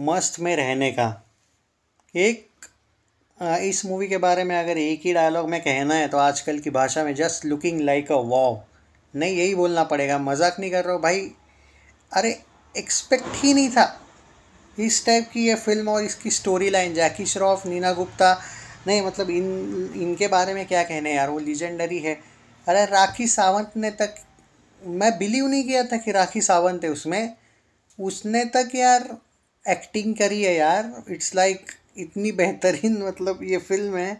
मस्त में रहने का एक इस मूवी के बारे में अगर एक ही डायलॉग में कहना है तो आजकल की भाषा में just looking like a wow नहीं यही बोलना पड़ेगा मजाक नहीं कर रहा भाई अरे एक्सपेक्ट ही नहीं था इस टाइप की ये फिल्म और इसकी स्टोरी लाइन जैकी श्रॉफ नीना गुप्ता नहीं मतलब इन इनके बारे में क्या कहने यार वो लीजेंडरी है अरे राखी सावंत ने तक मैं बिलीव नहीं किया था कि राखी सावंत है उसमें उसने तक यार एक्टिंग करी है यार इट्स लाइक like, इतनी बेहतरीन मतलब ये फिल्म है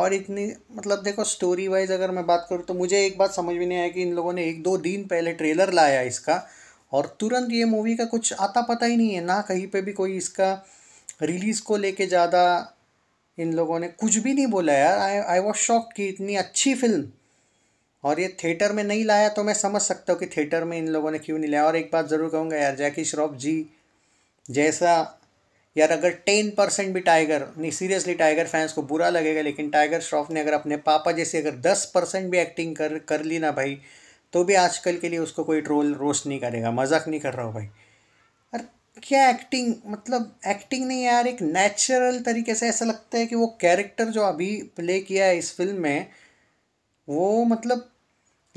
और इतनी मतलब देखो स्टोरी वाइज अगर मैं बात करूँ तो मुझे एक बात समझ में नहीं आया कि इन लोगों ने एक दो दिन पहले ट्रेलर लाया इसका और तुरंत ये मूवी का कुछ आता पता ही नहीं है ना कहीं पे भी कोई इसका रिलीज़ को लेके ज़्यादा इन लोगों ने कुछ भी नहीं बोला यार आई आई वॉज शॉक कि इतनी अच्छी फिल्म और ये थिएटर में नहीं लाया तो मैं समझ सकता हूँ कि थिएटर में इन लोगों ने क्यों नहीं लाया और एक बात ज़रूर कहूँगा यार जैकी श्रॉफ जी जैसा यार अगर टेन परसेंट भी टाइगर नहीं सीरियसली टाइगर फैंस को बुरा लगेगा लेकिन टाइगर श्रॉफ ने अगर अपने पापा जैसे अगर दस परसेंट भी एक्टिंग कर कर ली ना भाई तो भी आजकल के लिए उसको कोई ट्रोल रोस्ट नहीं करेगा मजाक नहीं कर रहा हो भाई अरे क्या एक्टिंग मतलब एक्टिंग नहीं यार एक नेचुरल तरीके से ऐसा लगता है कि वो कैरेक्टर जो अभी प्ले किया है इस फिल्म में वो मतलब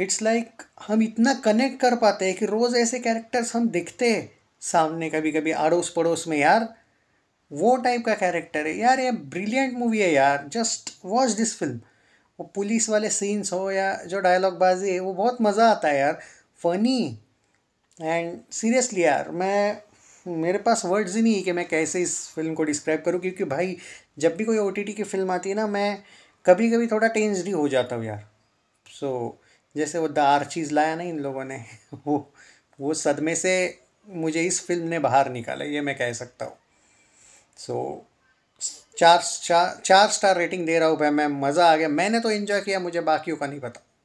इट्स लाइक like, हम इतना कनेक्ट कर पाते हैं कि रोज़ ऐसे कैरेक्टर्स हम दिखते हैं सामने कभी कभी अड़ोस पड़ोस में यार वो टाइप का कैरेक्टर है यार ये ब्रिलियंट मूवी है यार जस्ट वॉच दिस फिल्म वो पुलिस वाले सीन्स हो या जो डायलॉग बाजी है वो बहुत मज़ा आता है यार फनी एंड सीरियसली यार मैं मेरे पास वर्ड्स ही नहीं है कि मैं कैसे इस फिल्म को डिस्क्राइब करूँ क्योंकि भाई जब भी कोई ओ की फ़िल्म आती है ना मैं कभी कभी थोड़ा टेंस भी हो जाता हूँ यार सो so, जैसे वो दार चीज़ लाया ना इन लोगों ने वो वो सदमे से मुझे इस फिल्म ने बाहर निकाला ये मैं कह सकता हूँ सो so, चार चार चार स्टार रेटिंग दे रहा हूँ भाई मैं मज़ा आ गया मैंने तो इन्जॉय किया मुझे बाकियों का नहीं पता